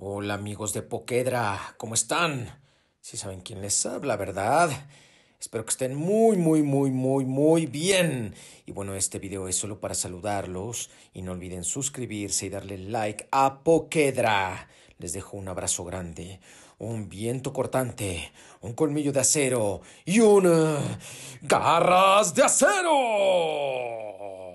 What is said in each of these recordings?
Hola amigos de Poquedra, ¿cómo están? Si saben quién les habla, ¿verdad? Espero que estén muy, muy, muy, muy, muy bien. Y bueno, este video es solo para saludarlos y no olviden suscribirse y darle like a Poquedra. Les dejo un abrazo grande, un viento cortante, un colmillo de acero y una garras de acero.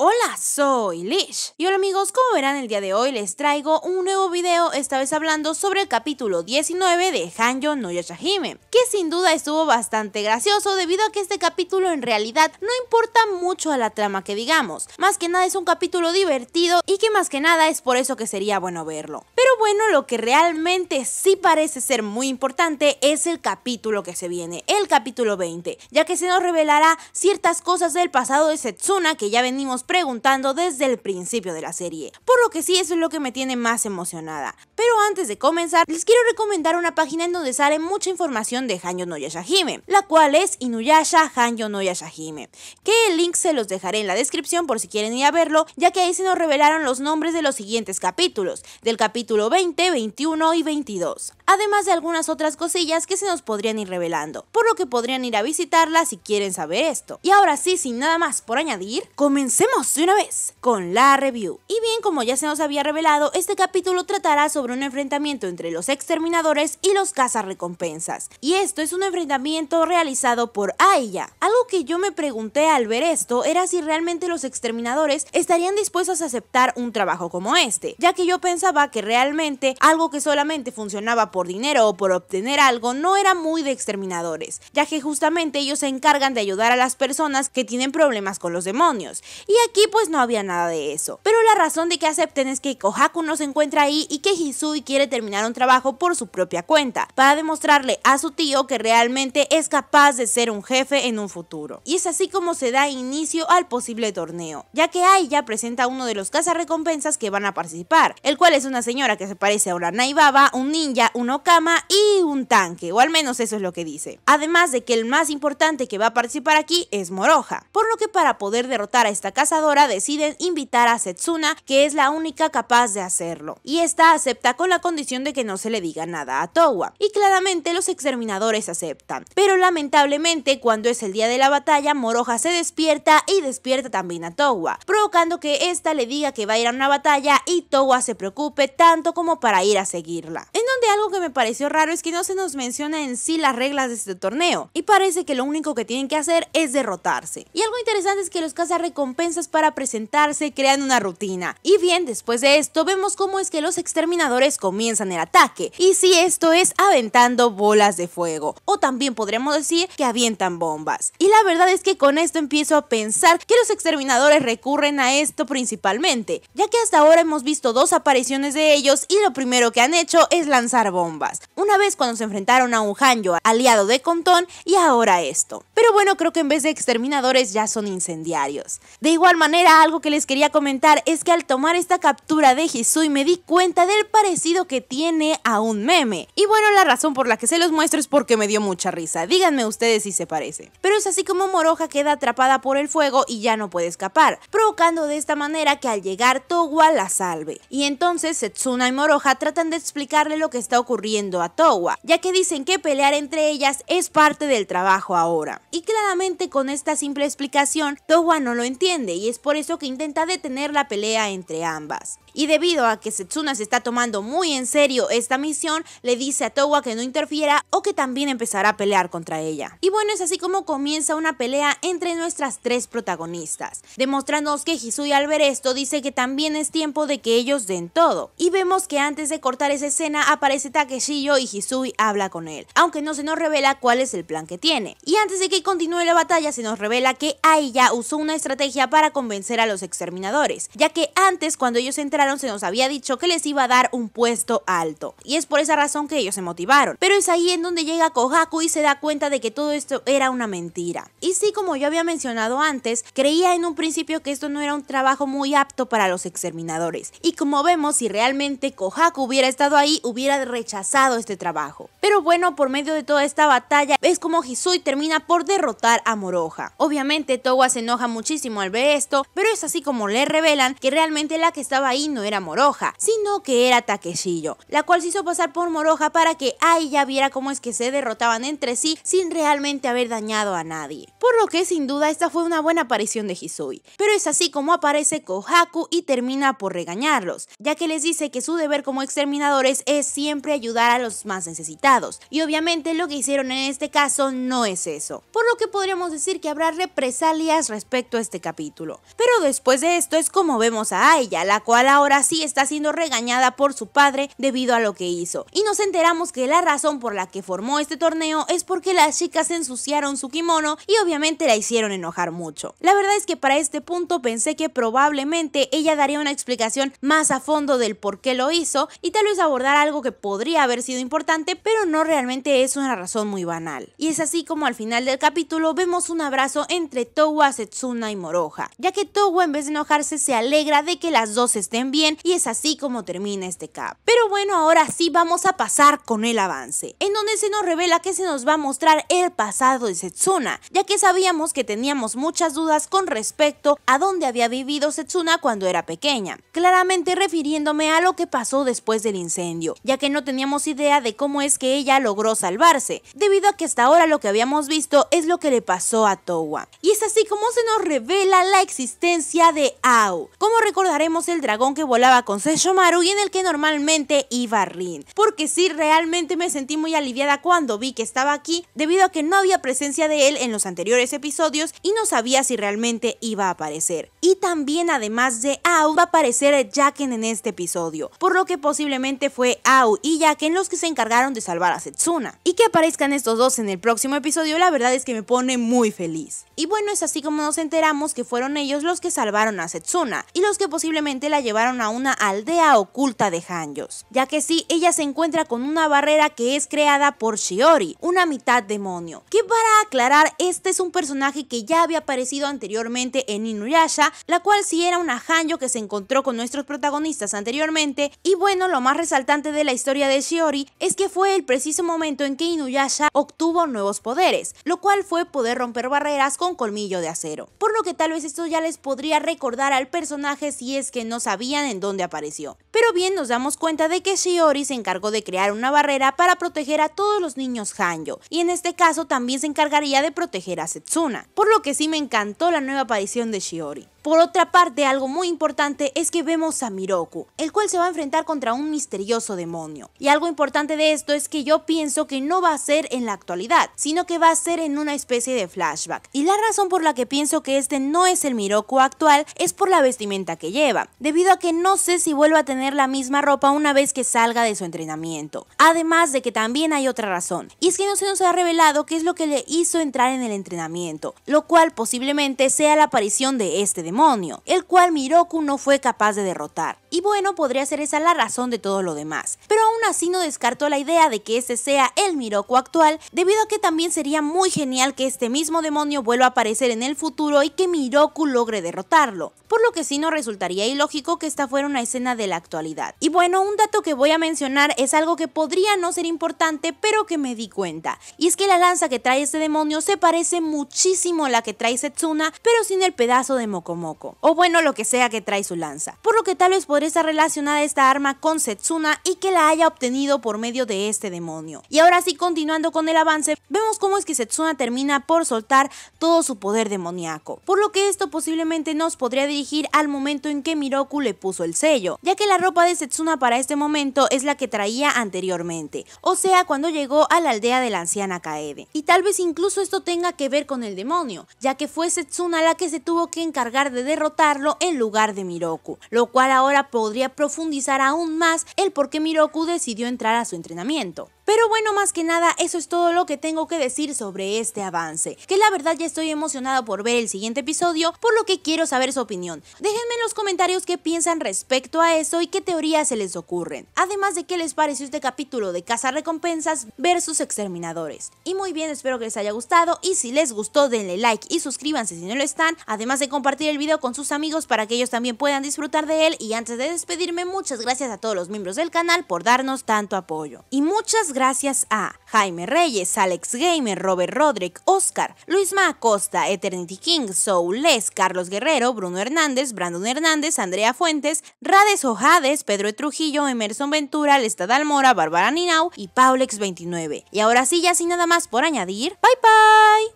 Hola, soy Lish. Y hola amigos, como verán el día de hoy les traigo un nuevo video, esta vez hablando sobre el capítulo 19 de Hanjo no Yashahime. que sin duda estuvo bastante gracioso debido a que este capítulo en realidad no importa mucho a la trama que digamos, más que nada es un capítulo divertido y que más que nada es por eso que sería bueno verlo. Pero bueno, lo que realmente sí parece ser muy importante es el capítulo que se viene, el capítulo 20, ya que se nos revelará ciertas cosas del pasado de Setsuna que ya venimos preguntando desde el principio de la serie, por lo que sí eso es lo que me tiene más emocionada. Pero antes de comenzar, les quiero recomendar una página en donde sale mucha información de Hanyo no Yashahime, la cual es Inuyasha Hanyo no Yashahime, que el link se los dejaré en la descripción por si quieren ir a verlo, ya que ahí se nos revelaron los nombres de los siguientes capítulos, del capítulo 20, 21 y 22, además de algunas otras cosillas que se nos podrían ir revelando, por lo que podrían ir a visitarla si quieren saber esto. Y ahora sí, sin nada más por añadir, comencemos de una vez con la review. Y bien, como ya se nos había revelado, este capítulo tratará sobre un enfrentamiento entre los exterminadores y los cazarrecompensas. Y esto es un enfrentamiento realizado por Aya. Algo que yo me pregunté al ver esto era si realmente los exterminadores estarían dispuestos a aceptar un trabajo como este, ya que yo pensaba que realmente algo que solamente funcionaba por dinero o por obtener algo no era muy de exterminadores, ya que justamente ellos se encargan de ayudar a las personas que tienen problemas con los demonios. Y aquí pues no había nada de eso. Pero la razón de que acepten es que Kohaku no se encuentra ahí y que Hisui quiere terminar un trabajo por su propia cuenta, para demostrarle a su tío que realmente es capaz de ser un jefe en un futuro. Y es así como se da inicio al posible torneo, ya que Ai ya presenta uno de los cazarrecompensas que van a participar, el cual es una señora que se parece a una Naibaba, un ninja, un Okama y un tanque, o al menos eso es lo que dice. Además de que el más importante que va a participar aquí es Moroja, por lo que para poder derrotar a esta casa deciden invitar a Setsuna, que es la única capaz de hacerlo, y esta acepta con la condición de que no se le diga nada a Towa, y claramente los exterminadores aceptan. Pero lamentablemente, cuando es el día de la batalla, Moroja se despierta y despierta también a Towa, provocando que esta le diga que va a ir a una batalla y Towa se preocupe tanto como para ir a seguirla. En donde algo que me pareció raro es que no se nos menciona en sí las reglas de este torneo, y parece que lo único que tienen que hacer es derrotarse. Y algo interesante es que los recompensa para presentarse, crean una rutina. Y bien, después de esto vemos cómo es que los exterminadores comienzan el ataque, y si esto es aventando bolas de fuego, o también podríamos decir que avientan bombas. Y la verdad es que con esto empiezo a pensar que los exterminadores recurren a esto principalmente, ya que hasta ahora hemos visto dos apariciones de ellos y lo primero que han hecho es lanzar bombas. Una vez cuando se enfrentaron a un Hanjo aliado de Contón y ahora esto. Pero bueno, creo que en vez de exterminadores ya son incendiarios. De igual manera, algo que les quería comentar es que al tomar esta captura de Hisui me di cuenta del parecido que tiene a un meme. Y bueno, la razón por la que se los muestro es porque me dio mucha risa. Díganme ustedes si se parece. Pero es así como Moroja queda atrapada por el fuego y ya no puede escapar, provocando de esta manera que al llegar Towa la salve. Y entonces Setsuna y Moroja tratan de explicarle lo que está ocurriendo a Towa, ya que dicen que pelear entre ellas es parte del trabajo ahora. Y claramente con esta simple explicación, Towa no lo entiende y es por eso que intenta detener la pelea entre ambas. Y debido a que Setsuna se está tomando muy en serio esta misión, le dice a Towa que no interfiera o que también empezará a pelear contra ella. Y bueno, es así como comienza una pelea entre nuestras tres protagonistas, demostrándonos que Hisui al ver esto dice que también es tiempo de que ellos den todo. Y vemos que antes de cortar esa escena aparece Takeshiyo y Hisui habla con él, aunque no se nos revela cuál es el plan que tiene. Y antes de que continúe la batalla se nos revela que Aiya usó una estrategia para convencer a los exterminadores, ya que antes cuando ellos entraron se nos había dicho que les iba a dar un puesto alto. Y es por esa razón que ellos se motivaron. Pero es ahí en donde llega Kojaku y se da cuenta de que todo esto era una mentira. Y sí, como yo había mencionado antes, creía en un principio que esto no era un trabajo muy apto para los exterminadores. Y como vemos, si realmente Kohaku hubiera estado ahí, hubiera rechazado este trabajo. Pero bueno, por medio de toda esta batalla, es como Hisui termina por derrotar a Moroja. Obviamente Towa se enoja muchísimo al ver esto, pero es así como le revelan que realmente la que estaba ahí no era Moroja. sino que era Takeshillo, la cual se hizo pasar por Moroja para que ahí ya viera cómo es que se derrotaban entre sí sin realmente haber dañado a nadie. Por lo que sin duda esta fue una buena aparición de Hisui, pero es así como aparece Kohaku y termina por regañarlos, ya que les dice que su deber como exterminadores es siempre ayudar a los más necesitados, y obviamente lo que hicieron en este caso caso no es eso, por lo que podríamos decir que habrá represalias respecto a este capítulo. Pero después de esto es como vemos a Aya, la cual ahora sí está siendo regañada por su padre debido a lo que hizo. Y nos enteramos que la razón por la que formó este torneo es porque las chicas ensuciaron su kimono y obviamente la hicieron enojar mucho. La verdad es que para este punto pensé que probablemente ella daría una explicación más a fondo del por qué lo hizo y tal vez abordar algo que podría haber sido importante, pero no realmente es una razón muy banal. Y es así como al final del capítulo vemos un abrazo entre Towa, Setsuna y Moroja, ya que Towa en vez de enojarse se alegra de que las dos estén bien y es así como termina este cap. Pero bueno, ahora sí vamos a pasar con el avance, en donde se nos revela que se nos va a mostrar el pasado de Setsuna, ya que sabíamos que teníamos muchas dudas con respecto a dónde había vivido Setsuna cuando era pequeña, claramente refiriéndome a lo que pasó después del incendio, ya que no teníamos idea de cómo es que ella logró salvarse, debido a que ahora lo que habíamos visto es lo que le pasó a Towa. Y es así como se nos revela la existencia de Ao. Como recordaremos el dragón que volaba con Seshomaru y en el que normalmente iba Rin. Porque sí, realmente me sentí muy aliviada cuando vi que estaba aquí debido a que no había presencia de él en los anteriores episodios y no sabía si realmente iba a aparecer. Y también además de Ao va a aparecer Jaken en este episodio, por lo que posiblemente fue Ao y Jaken los que se encargaron de salvar a Setsuna. Y que aparezcan estos dos en el próximo episodio, la verdad es que me pone muy feliz. Y bueno, es así como nos enteramos que fueron ellos los que salvaron a Setsuna y los que posiblemente la llevaron a una aldea oculta de Hanjos, ya que sí, ella se encuentra con una barrera que es creada por Shiori, una mitad demonio, que para aclarar, este es un personaje que ya había aparecido anteriormente en Inuyasha, la cual sí era una Hanjo que se encontró con nuestros protagonistas anteriormente, y bueno, lo más resaltante de la historia de Shiori es que fue el preciso momento en que Inuyasha obtuvo tuvo nuevos poderes, lo cual fue poder romper barreras con colmillo de acero, por lo que tal vez esto ya les podría recordar al personaje si es que no sabían en dónde apareció. Pero bien nos damos cuenta de que Shiori se encargó de crear una barrera para proteger a todos los niños Hanjo, y en este caso también se encargaría de proteger a Setsuna, por lo que sí me encantó la nueva aparición de Shiori. Por otra parte, algo muy importante es que vemos a Miroku, el cual se va a enfrentar contra un misterioso demonio. Y algo importante de esto es que yo pienso que no va a ser en la actualidad, sino que va a ser en una especie de flashback. Y la razón por la que pienso que este no es el Miroku actual es por la vestimenta que lleva, debido a que no sé si vuelva a tener la misma ropa una vez que salga de su entrenamiento. Además de que también hay otra razón, y es que no se nos ha revelado qué es lo que le hizo entrar en el entrenamiento, lo cual posiblemente sea la aparición de este demonio, el cual Miroku no fue capaz de derrotar. Y bueno, podría ser esa la razón de todo lo demás. Pero aún así no descartó la idea de que ese sea el Miroku actual, debido a que también sería muy genial que este mismo demonio vuelva a aparecer en el futuro y que Miroku logre derrotarlo. Por lo que sí no resultaría ilógico que esta fuera una escena de la actualidad. Y bueno, un dato que voy a mencionar es algo que podría no ser importante, pero que me di cuenta. Y es que la lanza que trae este demonio se parece muchísimo a la que trae Setsuna, pero sin el pedazo de Mokomoko. O bueno, lo que sea que trae su lanza. Por lo que tal vez está relacionada esta arma con Setsuna y que la haya obtenido por medio de este demonio. Y ahora sí, continuando con el avance, vemos cómo es que Setsuna termina por soltar todo su poder demoníaco, por lo que esto posiblemente nos podría dirigir al momento en que Miroku le puso el sello, ya que la ropa de Setsuna para este momento es la que traía anteriormente, o sea cuando llegó a la aldea de la anciana Kaede. Y tal vez incluso esto tenga que ver con el demonio, ya que fue Setsuna la que se tuvo que encargar de derrotarlo en lugar de Miroku, lo cual ahora podría profundizar aún más el por qué Miroku decidió entrar a su entrenamiento. Pero bueno, más que nada, eso es todo lo que tengo que decir sobre este avance, que la verdad ya estoy emocionada por ver el siguiente episodio, por lo que quiero saber su opinión. Déjenme en los comentarios qué piensan respecto a eso y qué teorías se les ocurren, además de qué les pareció este capítulo de Casa Recompensas versus Exterminadores. Y muy bien, espero que les haya gustado y si les gustó denle like y suscríbanse si no lo están, además de compartir el video con sus amigos para que ellos también puedan disfrutar de él y antes de despedirme, muchas gracias a todos los miembros del canal por darnos tanto apoyo. Y muchas gracias gracias a Jaime Reyes, Alex Gamer, Robert Rodrick, Oscar, Luis Ma Acosta, Eternity King, Les, Carlos Guerrero, Bruno Hernández, Brandon Hernández, Andrea Fuentes, Rades Ojades, Pedro Trujillo, Emerson Ventura, Lestad Almora, Bárbara Ninau y Paulex29. Y ahora sí, ya sin nada más por añadir, bye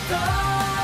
bye!